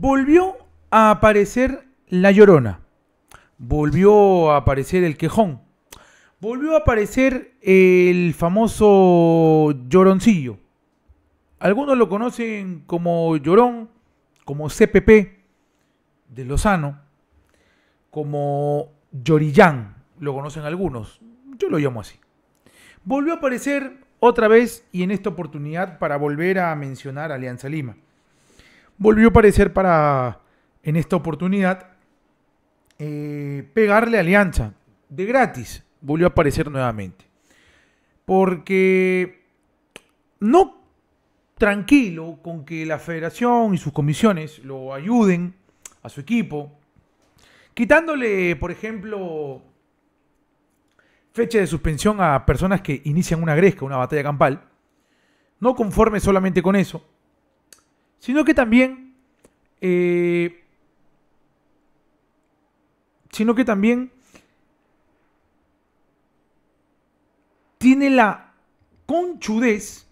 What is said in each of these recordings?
Volvió a aparecer la llorona, volvió a aparecer el quejón, volvió a aparecer el famoso lloroncillo. Algunos lo conocen como llorón, como CPP de Lozano, como Llorillán, lo conocen algunos, yo lo llamo así. Volvió a aparecer otra vez y en esta oportunidad para volver a mencionar Alianza Lima volvió a aparecer para, en esta oportunidad, eh, pegarle Alianza. De gratis, volvió a aparecer nuevamente. Porque no tranquilo con que la federación y sus comisiones lo ayuden a su equipo, quitándole, por ejemplo, fecha de suspensión a personas que inician una gresca, una batalla campal, no conforme solamente con eso, sino que también, eh, sino que también tiene la conchudez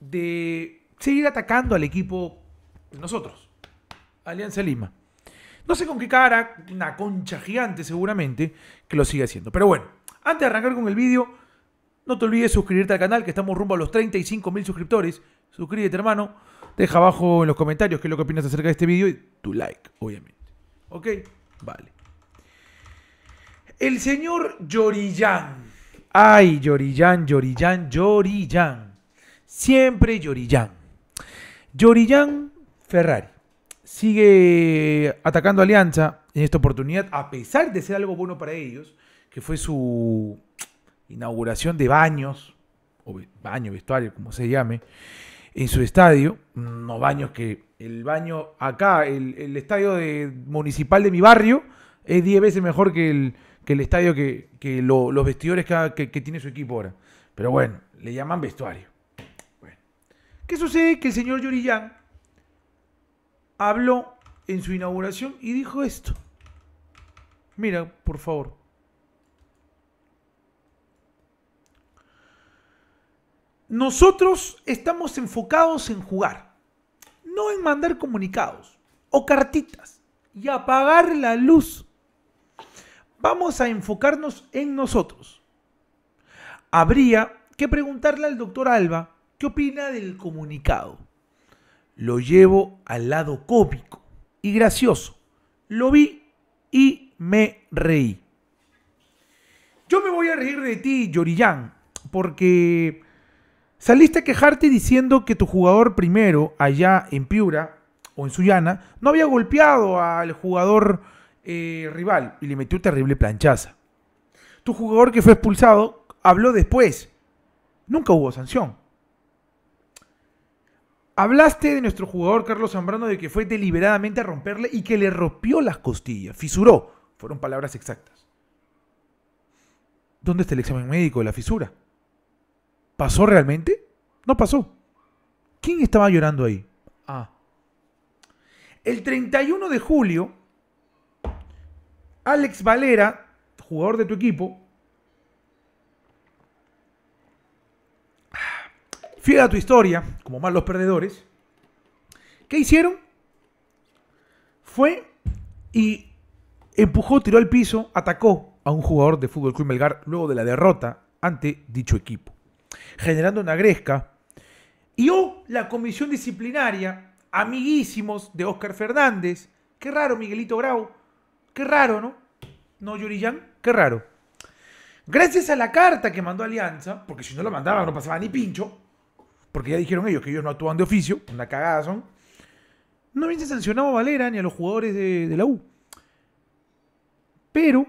de seguir atacando al equipo de nosotros, Alianza Lima. No sé con qué cara, una concha gigante seguramente, que lo sigue haciendo. Pero bueno, antes de arrancar con el vídeo, no te olvides suscribirte al canal, que estamos rumbo a los 35 mil suscriptores. Suscríbete, hermano. Deja abajo en los comentarios qué es lo que opinas acerca de este vídeo y tu like, obviamente. ¿Ok? Vale. El señor Yorillán. Ay, Yorillán, Yorillán, Yorillán. Siempre Yorillán. Yorillán Ferrari. Sigue atacando Alianza en esta oportunidad, a pesar de ser algo bueno para ellos, que fue su inauguración de baños, o baño, vestuario, como se llame en su estadio, no baños que el baño acá, el, el estadio de, municipal de mi barrio, es diez veces mejor que el, que el estadio que, que los vestidores que, que, tiene su equipo ahora. Pero bueno, le llaman vestuario. ¿Qué sucede? Que el señor Yorillán habló en su inauguración y dijo esto. Mira, por favor. nosotros estamos enfocados en jugar, no en mandar comunicados o cartitas y apagar la luz. Vamos a enfocarnos en nosotros. Habría que preguntarle al doctor Alba qué opina del comunicado. Lo llevo al lado cómico y gracioso. Lo vi y me reí. Yo me voy a reír de ti, Yoriyan, porque Saliste a quejarte diciendo que tu jugador primero, allá en Piura o en Sullana, no había golpeado al jugador eh, rival y le metió terrible planchaza. Tu jugador que fue expulsado habló después. Nunca hubo sanción. Hablaste de nuestro jugador Carlos Zambrano de que fue deliberadamente a romperle y que le rompió las costillas, fisuró. Fueron palabras exactas. ¿Dónde está el examen médico de la fisura? ¿Pasó realmente? No pasó. ¿Quién estaba llorando ahí? Ah. El 31 de julio, Alex Valera, jugador de tu equipo, fiel a tu historia, como los perdedores, ¿qué hicieron? Fue y empujó, tiró al piso, atacó a un jugador de Fútbol Club Melgar luego de la derrota ante dicho equipo generando una gresca. Y la comisión disciplinaria, amiguísimos de Oscar Fernández. Qué raro, Miguelito Grau. Qué raro, ¿no? ¿No, Jan? Qué raro. Gracias a la carta que mandó Alianza, porque si no la mandaba no pasaba ni pincho, porque ya dijeron ellos que ellos no actúan de oficio, una cagada son, no hubiese sancionado a Valera ni a los jugadores de, de la U. Pero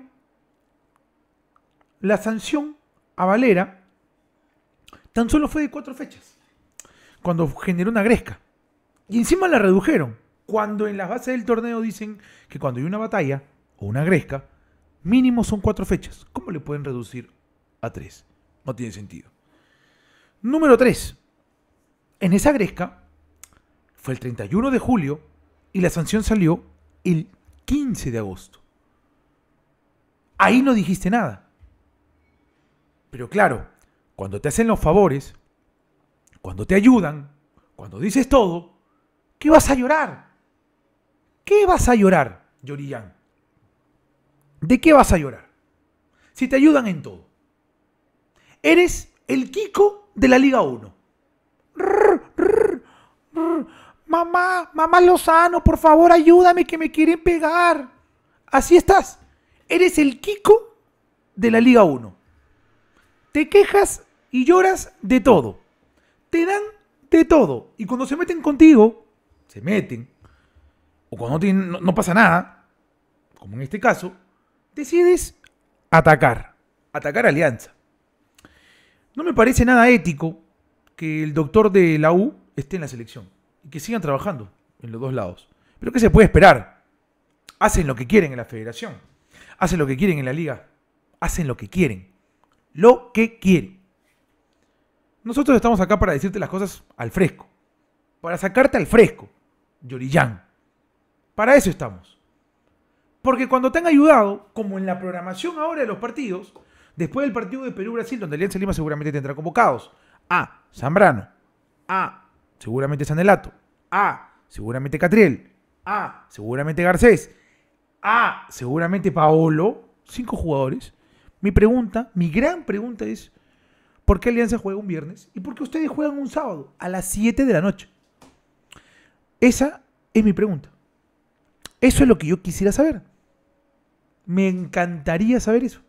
la sanción a Valera tan solo fue de cuatro fechas, cuando generó una gresca. Y encima la redujeron, cuando en las bases del torneo dicen que cuando hay una batalla o una gresca, mínimo son cuatro fechas. ¿Cómo le pueden reducir a tres? No tiene sentido. Número tres. En esa gresca fue el 31 de julio y la sanción salió el 15 de agosto. Ahí no dijiste nada. Pero claro, cuando te hacen los favores, cuando te ayudan, cuando dices todo, ¿qué vas a llorar? ¿Qué vas a llorar, Yorillán? ¿De qué vas a llorar? Si te ayudan en todo. Eres el Kiko de la Liga 1. Mamá, mamá Lozano, por favor ayúdame que me quieren pegar. Así estás. Eres el Kiko de la Liga 1. Te quejas y lloras de todo. Te dan de todo. Y cuando se meten contigo, se meten, o cuando no, pasa nada, como en este caso, decides atacar, atacar Alianza. No me parece nada ético que el doctor de la U esté en la selección y que sigan trabajando en los dos lados. Pero ¿qué se puede esperar? Hacen lo que quieren en la federación, hacen lo que quieren en la liga, hacen lo que quieren, lo que quieren. Nosotros estamos acá para decirte las cosas al fresco. Para sacarte al fresco, Llorillán, Para eso estamos. Porque cuando te han ayudado, como en la programación ahora de los partidos, después del partido de Perú-Brasil, donde Alianza Lima seguramente tendrá convocados a Zambrano, a seguramente Sanelato, a seguramente Catriel, a seguramente Garcés, a seguramente Paolo, cinco jugadores. Mi pregunta, mi gran pregunta es, ¿Por qué Alianza juega un viernes? ¿Y por qué ustedes juegan un sábado a las 7 de la noche? Esa es mi pregunta. Eso es lo que yo quisiera saber. Me encantaría saber eso.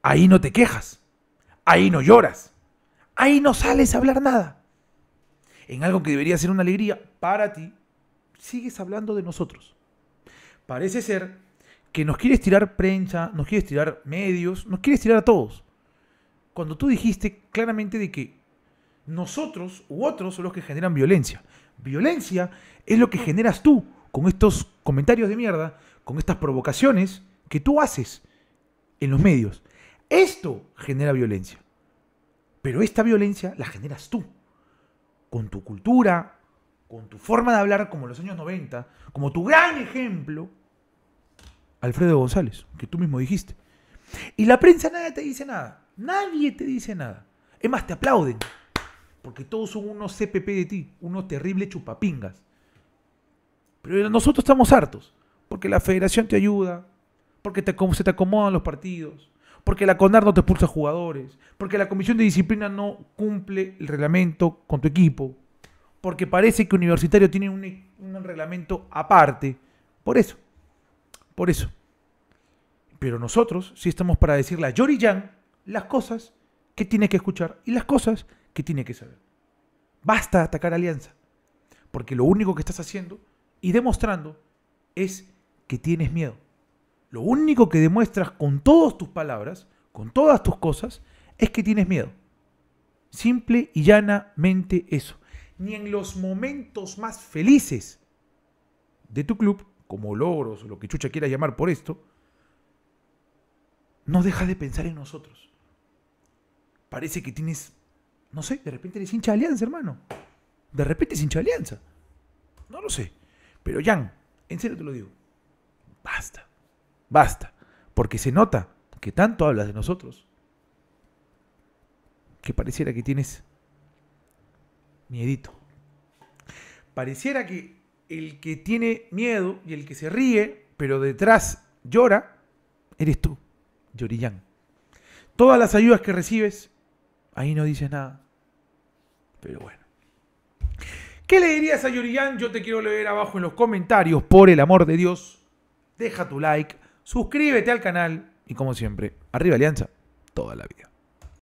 Ahí no te quejas. Ahí no lloras. Ahí no sales a hablar nada. En algo que debería ser una alegría para ti, sigues hablando de nosotros. Parece ser que nos quieres tirar prensa, nos quieres tirar medios, nos quieres tirar a todos. Cuando tú dijiste claramente de que nosotros u otros son los que generan violencia. Violencia es lo que generas tú con estos comentarios de mierda, con estas provocaciones que tú haces en los medios. Esto genera violencia. Pero esta violencia la generas tú, con tu cultura, con tu forma de hablar como en los años 90, como tu gran ejemplo Alfredo González, que tú mismo dijiste. Y la prensa nada te dice nada. Nadie te dice nada. Es más, te aplauden. Porque todos son unos CPP de ti, unos terribles chupapingas. Pero nosotros estamos hartos. Porque la federación te ayuda. Porque te, se te acomodan los partidos. Porque la CONAR no te expulsa jugadores. Porque la comisión de disciplina no cumple el reglamento con tu equipo. Porque parece que universitario tiene un e-, reglamento aparte. Por eso por eso. Pero nosotros sí estamos para decirle a Yori Yang las cosas que tiene que escuchar y las cosas que tiene que saber. Basta atacar Alianza, porque lo único que estás haciendo y demostrando es que tienes miedo. Lo único que demuestras con todas tus palabras, con todas tus cosas, es que tienes miedo. Simple y llanamente eso. Ni en los momentos más felices de tu club como logros, o lo que chucha quiera llamar por esto, no deja de pensar en nosotros. Parece que tienes, no sé, de repente eres hincha alianza, hermano. De repente es hincha alianza. No lo sé. Pero Jan, en serio te lo digo, basta, basta. Porque se nota que tanto hablas de nosotros que pareciera que tienes miedito. Pareciera que el que tiene miedo y el que se ríe, pero detrás llora, eres tú, Llorillán. Todas las ayudas que recibes, ahí no dices nada. Pero bueno. ¿Qué le dirías a Llorillán? Yo te quiero leer abajo en los comentarios, por el amor de Dios. Deja tu like, suscríbete al canal y como siempre, arriba Alianza, toda la vida.